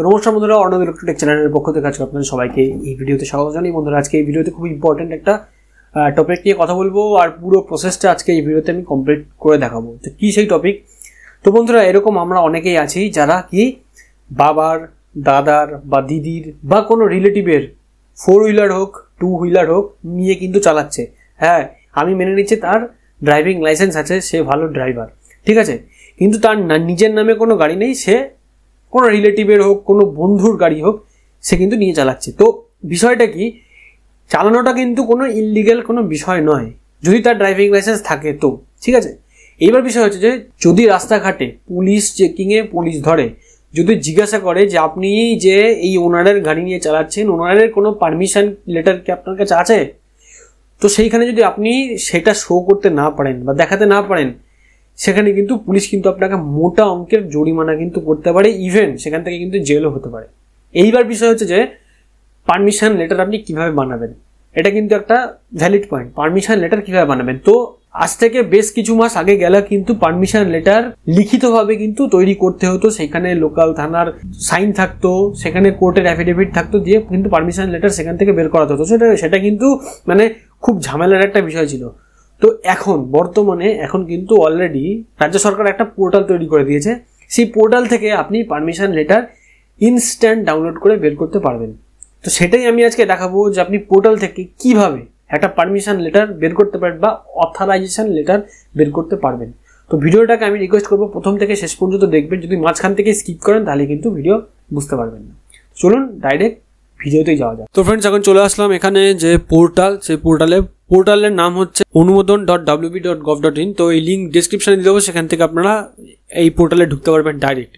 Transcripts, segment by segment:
তো নমস্কার বন্ধুরা অর্ণব ইলেকট্রনিক চ্যানেলের পক্ষ থেকে আজকে আপনাদের সবাইকে এই ভিডিওতে স্বাগত জানাই বন্ধুরা আজকে এই ভিডিওতে খুব ইম্পর্টেন্ট একটা টপিক নিয়ে কথা বলবো আর পুরো প্রসেসটা আজকে এই ভিডিওতে আমি কমপ্লিট করে দেখাবো তো কী সেই টপিক তো বন্ধুরা এরকম আমরা অনেকেই আছি যারা কি বাবার দাদার বা দিদির বা কোনো রিলেটিভের ফোর হুইলার হোক টু হুইলার হোক নিয়ে কিন্তু চালাচ্ছে হ্যাঁ আমি মেনে নিচ্ছি তার ড্রাইভিং লাইসেন্স আছে সে ভালো ড্রাইভার ঠিক আছে কিন্তু তার নিজের নামে কোনো গাড়ি নেই সে কোনো রিলেটিভের হোক কোনো বন্ধুর গাড়ি হোক সে কিন্তু নিয়ে চালাচ্ছে তো বিষয়টা কি চালানোটা কিন্তু কোনো ইললিগ্যাল কোনো বিষয় নয় যদি তার ড্রাইভিং লাইসেন্স থাকে তো ঠিক আছে এইবার বিষয় হচ্ছে যে যদি রাস্তাঘাটে পুলিশ চেকিংয়ে পুলিশ ধরে যদি জিজ্ঞাসা করে যে আপনি যে এই ওনারের গাড়ি নিয়ে চালাচ্ছেন ওনারের কোনো পারমিশন লেটার কি আপনার কাছে আছে তো সেইখানে যদি আপনি সেটা শো করতে না পারেন বা দেখাতে না পারেন সেখানে কিন্তু পুলিশ কিন্তু আপনাকে মোটা অঙ্কের জরিমানা কিন্তু করতে পারে ইভেন সেখান থেকে কিন্তু জেলও হতে পারে এইবার বিষয় হচ্ছে যে পারমিশন লেটার আপনি কিভাবে বানাবেন এটা কিন্তু একটা ভ্যালিড পয়েন্ট পারমিশন লেটার কিভাবে বানাবেন তো আজ থেকে বেশ কিছু মাস আগে গেলে কিন্তু পারমিশন লেটার লিখিতভাবে কিন্তু তৈরি করতে হতো সেখানে লোকাল থানার সাইন থাকতো সেখানে কোর্টের অ্যাফিডেভিট থাকতো দিয়ে কিন্তু পারমিশন লেটার সেখান থেকে বের করাতে হতো সেটা সেটা কিন্তু মানে খুব ঝামেলার একটা বিষয় ছিল তো এখন বর্তমানে এখন কিন্তু অলরেডি রাজ্য সরকার একটা পোর্টাল তৈরি করে দিয়েছে সেই পোর্টাল থেকে আপনি পারমিশন লেটার ইনস্ট্যান্ট ডাউনলোড করে বের করতে পারবেন তো সেটাই আমি আজকে দেখাবো যে আপনি পোর্টাল থেকে কিভাবে একটা পারমিশন লেটার বের করতে পারেন বা অথরাইজেশন লেটার বের করতে পারবেন তো ভিডিওটাকে আমি রিকোয়েস্ট করবো প্রথম থেকে শেষ পর্যন্ত দেখবেন যদি মাঝখান থেকে স্কিপ করেন তাহলে কিন্তু ভিডিও বুঝতে পারবেন না চলুন ডাইরেক্ট ভিডিওতেই যাওয়া যায় তো ফ্রেন্ডস এখন চলে আসলাম এখানে যে পোর্টাল সেই পোর্টালে পোর্টালের নাম হচ্ছে Anumodan dot WB dot gov dot in তো এই লিঙ্ক ডিসক্রিপশানে দিয়ে দেবো সেখান থেকে আপনারা এই পোর্টালে ঢুকতে পারবেন ডাইরেক্ট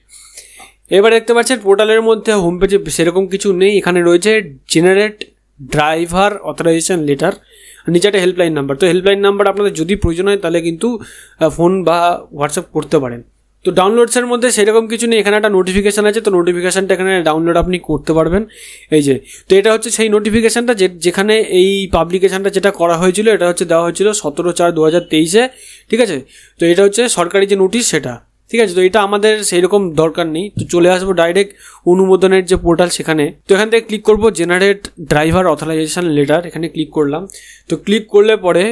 এবার দেখতে পাচ্ছেন পোর্টালের মধ্যে হোম পেজে সেরকম কিছু নেই এখানে রয়েছে জেনারেট ড্রাইভার অথরাইজেশন লেটার নিচে একটা হেল্পলাইন নাম্বার তো হেল্পলাইন নাম্বার আপনাদের যদি প্রয়োজন হয় তাহলে কিন্তু ফোন বা হোয়াটসঅ্যাপ করতে পারেন তো ডাউনলোডসের মধ্যে সেরকম কিছু নেই এখানে একটা নোটিফিকেশান আছে তো নোটিফিকেশানটা এখানে ডাউনলোড আপনি করতে পারবেন এই যে তো এটা হচ্ছে সেই নোটিফিকেশানটা যে যেখানে এই পাবলিকেশানটা যেটা করা হয়েছিল এটা হচ্ছে দেওয়া হয়েছিল সতেরো চার দু হাজার তেইশে ঠিক আছে তো এটা হচ্ছে সরকারি যে নোটিশ সেটা ঠিক আছে তো এটা আমাদের সেই রকম দরকার নেই তো চলে আসবো ডাইরেক্ট অনুমোদনের যে পোর্টাল সেখানে তো এখান থেকে ক্লিক করবো জেনারেট ড্রাইভার অথরাইজেশান লেটার এখানে ক্লিক করলাম তো ক্লিক করলে পরে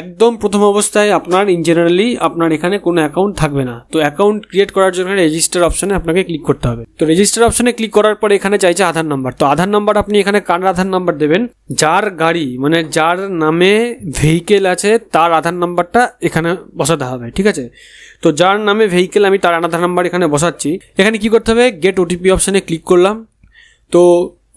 একদম প্রথম অবস্থায় আপনার ইন জেনারেলি আপনার এখানে কোনো অ্যাকাউন্ট থাকবে না তো অ্যাকাউন্ট ক্রিয়েট করার জন্য রেজিস্টার অপশানে আপনাকে ক্লিক করতে হবে তো রেজিস্টার অপশানে ক্লিক করার পর এখানে চাইছে আধার নাম্বার তো আধার নাম্বার আপনি এখানে কার আধার নাম্বার দেবেন যার গাড়ি মানে যার নামে ভেহিকেল আছে তার আধার নাম্বারটা এখানে বসাতে হবে ঠিক আছে তো যার নামে ভেহিকেল আমি তার আধার নাম্বার এখানে বসাচ্ছি এখানে কি করতে হবে গেট ওটিপি অপশানে ক্লিক করলাম তো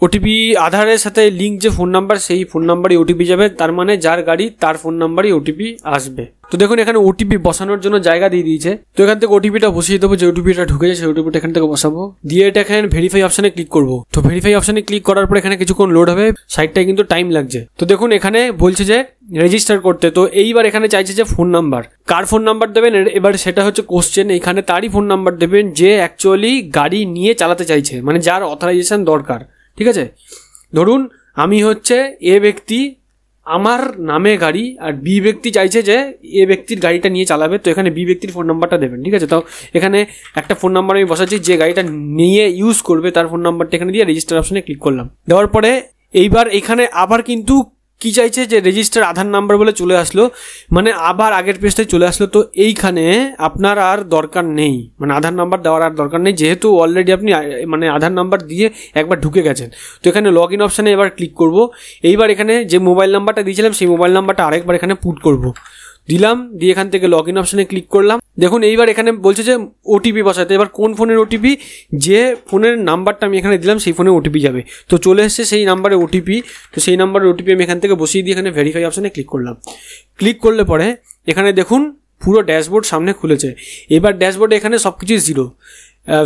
ওটিপি আধারের সাথে লিঙ্ক যে ফোন নাম্বার সেই ফোন নাম্বারই ওটিপি যাবে তার মানে যার গাড়ি তার ফোন নাম্বারই ওটিপি আসবে তো দেখুন এখানে ওটিপি বসানোর জন্য জায়গা দিয়ে দিয়েছে তো এখান থেকে ওটিপিটা বসিয়ে দেবো যে ওটিপিটা ঢুকেছে সেই ওটিপিটা এখান থেকে বসাবো দিয়ে এটা এখানে ভেরিফাই অপশানে ক্লিক করবো তো ভেরিফাই অপশানে ক্লিক করার পর এখানে কিছুক্ষণ লোড হবে সাইটটায় কিন্তু টাইম লাগছে তো দেখুন এখানে বলছে যে রেজিস্টার করতে তো এইবার এখানে চাইছে যে ফোন নাম্বার কার ফোন নাম্বার দেবেন এবার সেটা হচ্ছে কোশ্চেন এখানে তারই ফোন নাম্বার দেবেন যে অ্যাকচুয়ালি গাড়ি নিয়ে চালাতে চাইছে মানে যার অথরাইজেশন দরকার ঠিক আছে ধরুন আমি হচ্ছে এ ব্যক্তি আমার নামে গাড়ি আর বি ব্যক্তি চাইছে যে এ ব্যক্তির গাড়িটা নিয়ে চালাবে তো এখানে বি ব্যক্তির ফোন নাম্বারটা দেবেন ঠিক আছে তো এখানে একটা ফোন নাম্বার আমি বসাচ্ছি যে গাড়িটা নিয়ে ইউজ করবে তার ফোন নাম্বারটা এখানে দিয়ে রেজিস্টার অপশনে ক্লিক করলাম দেওয়ার পরে এইবার এখানে আবার কিন্তু কি চাইছে যে রেজিস্টার আধার নাম্বার বলে চলে আসলো মানে আবার আগের পেজটায় চলে আসলো তো এইখানে আপনার আর দরকার নেই মানে আধার নাম্বার দেওয়ার আর দরকার নেই যেহেতু অলরেডি আপনি মানে আধার নাম্বার দিয়ে একবার ঢুকে গেছেন তো এখানে লগ ইন অপশানে এবার ক্লিক করব এইবার এখানে যে মোবাইল নাম্বারটা দিয়েছিলাম সেই মোবাইল নাম্বারটা আরেকবার এখানে পুট করবো দিলাম দিয়ে এখান থেকে লগ ইন অপশানে ক্লিক করলাম দেখুন এইবার এখানে বলছে যে ওটিপি বসাতে এবার কোন ফোনের ওটিপি যে ফোনের নাম্বারটা আমি এখানে দিলাম সেই ফোনে ওটিপি যাবে তো চলে এসছে সেই নাম্বারে ওটিপি তো সেই নাম্বারের ওটিপি আমি এখান থেকে বসিয়ে দিয়ে এখানে ভেরিফাই অপশানে ক্লিক করলাম ক্লিক করলে পরে এখানে দেখুন পুরো ড্যাশবোর্ড সামনে খুলেছে এবার ড্যাশবোর্ডে এখানে সব কিছুই জিরো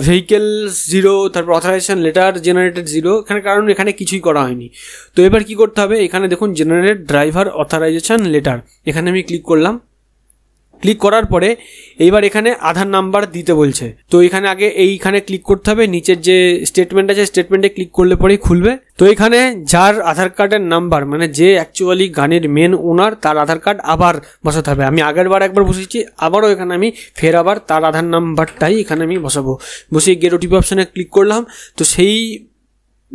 ভেহিকেল জিরো তারপর অথরাইজেশন লেটার জেনারেটেড জিরো এখানে কারণ এখানে কিছুই করা হয়নি তো এবার কি করতে হবে এখানে দেখুন জেনারেট ড্রাইভার অথরাইজেশন লেটার এখানে আমি ক্লিক করলাম ক্লিক করার পরে এইবার এখানে আধার নাম্বার দিতে বলছে তো এখানে আগে এইখানে ক্লিক করতে হবে নিচের যে স্টেটমেন্ট আছে স্টেটমেন্টে ক্লিক করলে পরেই খুলবে তো এখানে যার আধার কার্ডের নাম্বার মানে যে অ্যাকচুয়ালি গানের মেন ওনার তার আধার কার্ড আবার বসাতে হবে আমি আগের বার একবার বসেছি আবারও এখানে আমি ফের আবার তার আধার নাম্বারটাই এখানে আমি বসাবো বসিয়ে গেট ওটিপি অপশানে ক্লিক করলাম তো সেই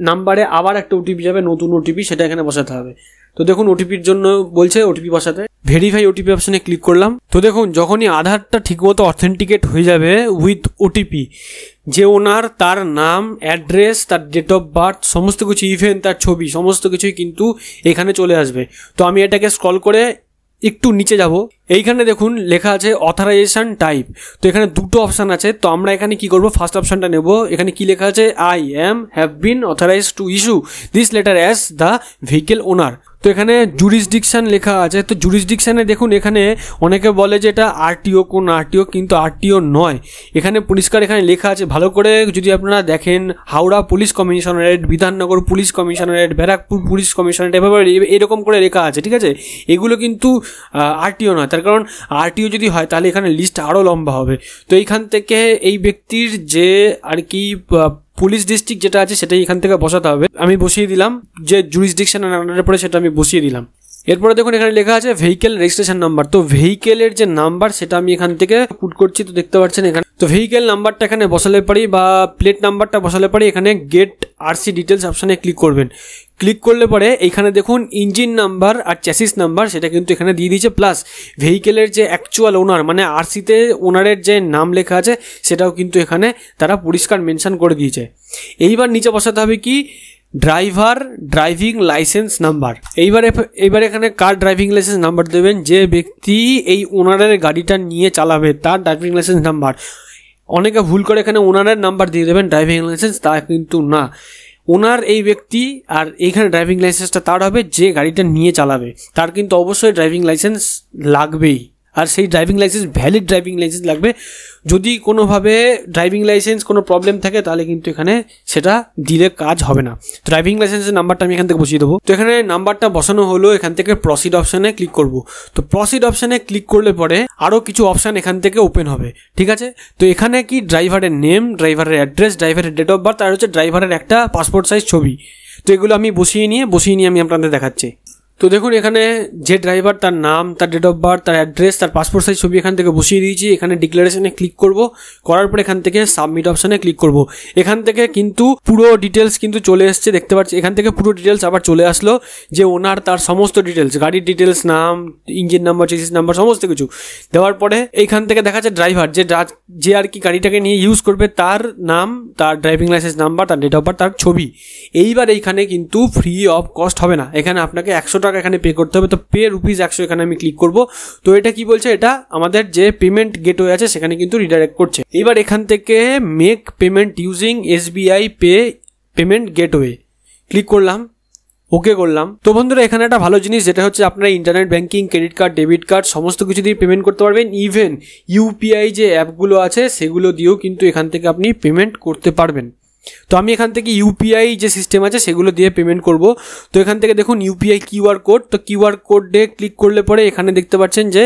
নাম্বারে আবার একটা ওটিপি যাবে নতুন ওটিপি সেটা এখানে বসাতে হবে তো দেখুন ওটিপির জন্য বলছে ওটিপি বসাতে ভেরিফাই ওটিপি অপশনে ক্লিক করলাম তো দেখুন যখনই আধারটা ঠিকমতো অথেন্টিকেট হয়ে যাবে উইথ ওটিপি যে ওনার তার নাম অ্যাড্রেস তার ডেট অফ বার্থ সমস্ত কিছু ইভেন তার ছবি সমস্ত কিছুই কিন্তু এখানে চলে আসবে তো আমি এটাকে স্ক্রল করে একটু নিচে যাব এইখানে দেখুন লেখা আছে অথরাইজেশন টাইপ তো এখানে দুটো অপশান আছে তো আমরা এখানে কি করব ফার্স্ট অপশানটা নেব এখানে কি লেখা আছে I am have been authorize to issue this letter as the vehicle owner তো এখানে জুরিসডিকশান লেখা আছে তো জুরিসডিকশানে দেখুন এখানে অনেকে বলে যে এটা আরটিও কোন আরটিও কিন্তু আরটিও নয় এখানে পরিষ্কার এখানে লেখা আছে ভালো করে যদি আপনারা দেখেন Howrah police commissionerate Bidhannagar police commissionerate Barrackpore police commissionerate এভাবে এরকম করে লেখা আছে ঠিক আছে এগুলো কিন্তু আরটিও নয় তার তার কারণ আরটিও যদি হয় তাহলে এখানে লিস্ট আরও লম্বা হবে তো এইখান থেকে এই ব্যক্তির যে আর কি পুলিশ ডিস্ট্রিক্ট যেটা আছে সেটাই এখান থেকে বসাতে হবে আমি বসিয়ে দিলাম যে জুরিসডিকশনের আন্ডারে পড়ে সেটা আমি বসিয়ে দিলাম এরপরে দেখুন এখানে লেখা আছে ভেহিকেল রেজিস্ট্রেশন নাম্বার তো ভেহিকেলের যে নাম্বার সেটা আমি এখান থেকে পুট করছি তো দেখতে পাচ্ছেন এখানে তো ভেহিকেল নাম্বারটা এখানে বসালে পারি বা প্লেট নাম্বারটা বসালে পারি এখানে গেট আরসি ডিটেলস অপশানে ক্লিক করবেন ক্লিক করলে পরে এখানে দেখুন ইঞ্জিন নাম্বার আর চ্যাসিস নাম্বার সেটা কিন্তু এখানে দিয়ে দিয়েছে প্লাস ভেহিকেলের যে অ্যাকচুয়াল ওনার মানে আরসিতে ওনারের যে নাম লেখা আছে সেটাও কিন্তু এখানে তারা পরিষ্কার মেনশান করে দিয়েছে এইবার নিচে বসাতে হবে কি ড্রাইভার ড্রাইভিং লাইসেন্স নাম্বার এইবার এইবার এখানে কার ড্রাইভিং লাইসেন্স নাম্বার দেবেন যে ব্যক্তি এই ওনারের গাড়িটা নিয়ে চালাবে তার ড্রাইভিং লাইসেন্স নাম্বার অনেকে ভুল করে এখানে ওনারের নাম্বার দিয়ে দেবেন ড্রাইভিং লাইসেন্স তা কিন্তু না ওনার এই ব্যক্তি আর এইখানে ড্রাইভিং লাইসেন্সটা তার হবে যে গাড়িটা নিয়ে চালাবে তার কিন্তু অবশ্যই ড্রাইভিং লাইসেন্স লাগবেই আর সেই driving license valid driving license লাগবে যদি কোনোভাবে ড্রাইভিং লাইসেন্স কোনো প্রবলেম থাকে তাহলে কিন্তু এখানে সেটা দিলে কাজ হবে না ড্রাইভিং লাইসেন্সের নাম্বারটা আমি এখান থেকে বসিয়ে দেবো তো এখানে নাম্বারটা বসানো হলো এখান থেকে প্রসিড অপশানে ক্লিক করব তো প্রসিড অপশানে ক্লিক করলে পরে আরও কিছু অপশান এখান থেকে ওপেন হবে ঠিক আছে তো এখানে কি ড্রাইভারের নেম ড্রাইভারের অ্যাড্রেস ড্রাইভারের ডেট অফ বার্থ আর হচ্ছে ড্রাইভারের একটা পাসপোর্ট সাইজ ছবি তো এগুলো আমি বসিয়ে নিয়ে বসিয়ে নিয়ে আমি আপনাদের দেখাচ্ছি তো দেখুন এখানে যে ড্রাইভার তার নাম তার ডেট অফ বার্থ তার অ্যাড্রেস তার পাসপোর্ট সাইজ ছবি এখান থেকে বসিয়ে দিয়েছি এখানে ডিক্লারেশনে ক্লিক করব করার পর এখান থেকে সাবমিট অপশানে ক্লিক করব এখান থেকে কিন্তু পুরো ডিটেলস কিন্তু চলে এসছে দেখতে পাচ্ছি এখান থেকে পুরো ডিটেলস আবার চলে আসলো যে ওনার তার সমস্ত ডিটেলস গাড়ির ডিটেলস নাম ইঞ্জিন নাম্বার চেসিস নাম্বার সমস্ত কিছু দেওয়ার পরে এইখান থেকে দেখা যাচ্ছে ড্রাইভার যে যে আর কি গাড়িটাকে নিয়ে ইউজ করবে তার নাম তার ড্রাইভিং লাইসেন্স নাম্বার তার ডেট অফ বার্থ তার ছবি এইবার এইখানে কিন্তু ফ্রি অফ কস্ট হবে না এখানে আপনাকে একশো টাকা টাকা এখানে পে করতে হবে তো পে রুপিস একশো এখানে আমি ক্লিক করব তো এটা কি বলছে এটা আমাদের যে পেমেন্ট গেটওয়ে আছে সেখানে কিন্তু রিডাইরেক্ট করছে এবার এখান থেকে make payment using SBI pay payment gateway click করলাম ওকে করলাম তো বন্ধুরা এখানে একটা ভালো জিনিস যেটা হচ্ছে আপনারা internet banking credit card debit card সমস্ত কিছু দিয়ে পেমেন্ট করতে পারবেন ইভেন ইউপিআই যে অ্যাপগুলো আছে সেগুলো দিয়েও কিন্তু এখান থেকে আপনি পেমেন্ট করতে পারবেন তো আমি এখান থেকে ইউপিআই যে সিস্টেম আছে সেগুলো দিয়ে পেমেন্ট করব তো এখান থেকে দেখুন ইউপিআই কিউআর কোড তো কিউআর কোডে ক্লিক করলে পরে এখানে দেখতে পাচ্ছেন যে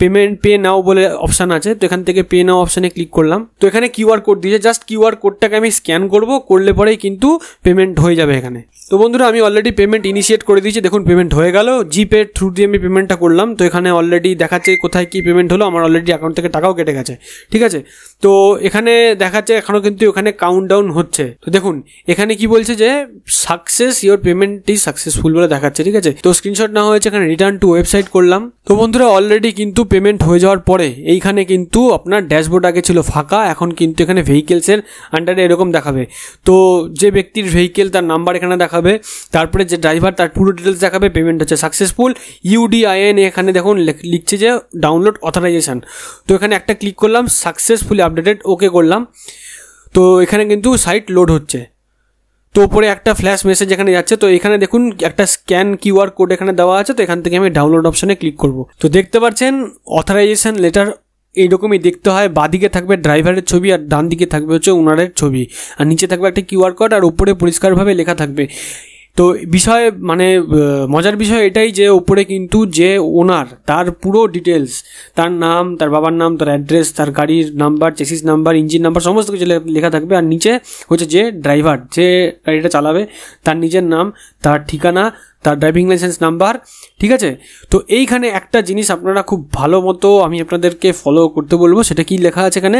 পেমেন্ট পে নাও বলে অপশান আছে তো এখান থেকে পে নাও অপশানে ক্লিক করলাম তো এখানে কিউআর কোড দিয়েছে জাস্ট কিউআর কোডটাকে আমি স্ক্যান করব করলে পরেই কিন্তু পেমেন্ট হয়ে যাবে এখানে তো বন্ধুরা আমি অলরেডি পেমেন্ট ইনিশিয়েট করে দিয়েছি দেখুন পেমেন্ট হয়ে গেল জিপে থ্রু দিয়ে আমি পেমেন্টটা করলাম তো এখানে অলরেডি দেখাচ্ছে কোথায় কি পেমেন্ট হলো আমার অলরেডি অ্যাকাউন্ট থেকে টাকাও কেটে গেছে ঠিক আছে তো এখানে দেখাচ্ছে এখনও কিন্তু এখানে কাউন্ট ডাউন হচ্ছে তো দেখুন এখানে কি বলছে যে সাকসেস ইওর পেমেন্টটি সাকসেসফুল বলে দেখাচ্ছে ঠিক আছে তো স্ক্রিনশট না হয়েছে এখানে রিটার্ন টু ওয়েবসাইট করলাম তো বন্ধুরা অলরেডি কিন্তু পেমেন্ট হয়ে যাওয়ার পরে এইখানে কিন্তু আপনার ড্যাশবোর্ড আগে ছিল ফাঁকা এখন কিন্তু এখানে ভেহিকেলসের আন্ডারে এরকম দেখাবে তো যে ব্যক্তির ভেহিকেল তার নাম্বার এখানে দেখা দেখাবে তারপরে যে ড্রাইভার তার পুরো ডিটেলস দেখাবে পেমেন্ট হচ্ছে সাকসেসফুল ইউডিআইএন এখানে দেখুন লিখছে যে ডাউনলোড অথরাইজেশান তো এখানে একটা ক্লিক করলাম সাকসেসফুলি আপডেটেড ওকে করলাম তো এখানে কিন্তু সাইট লোড হচ্ছে তো ওপরে একটা ফ্ল্যাশ মেসেজ এখানে যাচ্ছে তো এখানে দেখুন একটা স্ক্যান কিউআর কোড এখানে দেওয়া আছে তো এখান থেকে আমি ডাউনলোড অপশানে ক্লিক করব তো দেখতে পাচ্ছেন অথরাইজেশন লেটার এইরকমই দেখতে হয় দিকে থাকবে ড্রাইভারের ছবি আর ডান দিকে থাকবে হচ্ছে ওনারের ছবি আর নিচে থাকবে একটা কিউআর কোড আর উপরে পরিষ্কারভাবে লেখা থাকবে তো বিষয়ে মানে মজার বিষয় এটাই যে ওপরে কিন্তু যে ওনার তার পুরো ডিটেলস তার নাম তার বাবার নাম তার অ্যাড্রেস তার গাড়ির number chassis number engine number সমস্ত কিছু লেখা থাকবে আর নিচে হচ্ছে যে ড্রাইভার যে গাড়িটা চালাবে তার নিজের নাম তার ঠিকানা তার ড্রাইভিং লাইসেন্স নাম্বার ঠিক আছে তো এইখানে একটা জিনিস আপনারা খুব ভালো মতো আমি আপনাদেরকে ফলো করতে বলবো সেটা কি লেখা আছে এখানে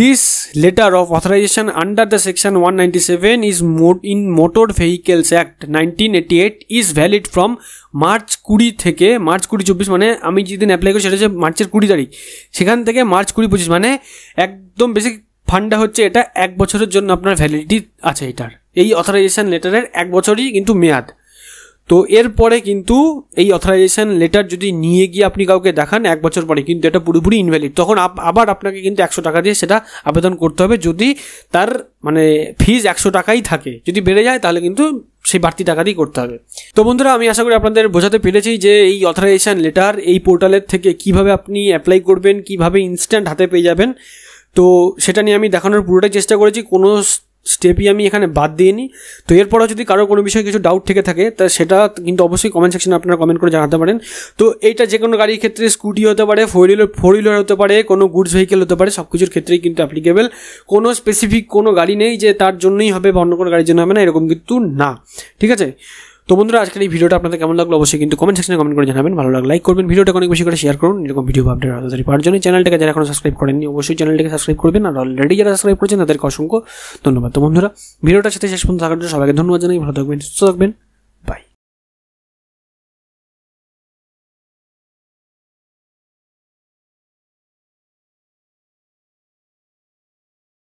this letter of authorization under the section one ninety seven is মোট in motor vehicles act nineteen eighty eight is valid from March কুড়ি থেকে মার্চ কুড়ি চব্বিশ মানে আমি যেদিন অ্যাপ্লাই করি সেটা হচ্ছে মার্চের কুড়ি তারিখ সেখান থেকে মার্চ কুড়ি পঁচিশ মানে একদম বেশি ফান্ডা হচ্ছে এটা এক বছরের জন্য আপনার ভ্যালিডিটি আছে এটার এই অথরাইজেশন লেটারের এক বছরই কিন্তু মেয়াদ তো এরপরে কিন্তু এই অথরাইজেশান লেটার যদি নিয়ে গিয়ে আপনি কাউকে দেখান এক বছর পরে কিন্তু এটা পুরোপুরি ইনভ্যালিড তখন আবার আপনাকে কিন্তু একশো টাকা দিয়ে সেটা আবেদন করতে হবে যদি তার মানে ফিজ একশো টাকাই থাকে যদি বেড়ে যায় তাহলে কিন্তু সেই বাড়তি টাকা দিয়েই করতে হবে তো বন্ধুরা আমি আশা করি আপনাদের বোঝাতে পেরেছি যে এই অথরাইজেশন লেটার এই পোর্টালের থেকে কিভাবে আপনি অ্যাপ্লাই করবেন কিভাবে ইনস্ট্যান্ট হাতে পেয়ে যাবেন তো সেটা নিয়ে আমি দেখানোর পুরোটাই চেষ্টা করেছি কোনো স্টেপই আমি এখানে বাদ দিইনি তো এরপরও যদি কারো কোনো বিষয়ে কিছু ডাউট থেকে থাকে তা সেটা কিন্তু অবশ্যই কমেন্ট সেকশনে আপনারা কমেন্ট করে জানাতে পারেন তো এইটা যে কোনো গাড়ির ক্ষেত্রে স্কুটি হতে পারে ফোর হুইলার ফোর হুইলার হতে পারে কোনো গুডস ভেহিকেল হতে পারে সব কিছুর ক্ষেত্রেই কিন্তু অ্যাপ্লিকেবল কোনো স্পেসিফিক কোনো গাড়ি নেই যে তার জন্যই হবে বা অন্য কোনো গাড়ির জন্য হবে না এরকম কিন্তু না ঠিক আছে তো বন্ধুরা আজকের এই ভিডিওটা আপনাদের কেমন লাগলো অবশ্যই কিন্তু কমেন্ট সেকশনে কমেন্ট করে জানাবেন ভালো লাগলে লাইক করবেন ভিডিওটা অনেক বেশি করে শেয়ার করুন এরকম ভিডিও আপডেট তাড়াতাড়ি পাওয়ার জন্য চ্যানেলটাকে যারা এখন সাবস্ক্রাইব করেননি অবশ্যই চ্যানেলটাকে সাবস্ক্রাইব করবেন আর অলরেডি যারা সাবস্ক্রাইব করছেন তাদেরকে অসংখ্য ধন্যবাদ তো বন্ধুরা ভিডিওটার সাথে শেষ পর্যন্ত থাকার জন্য সবাইকে ধন্যবাদ জানাই ভালো থাকবেন সুস্থ থাকবেন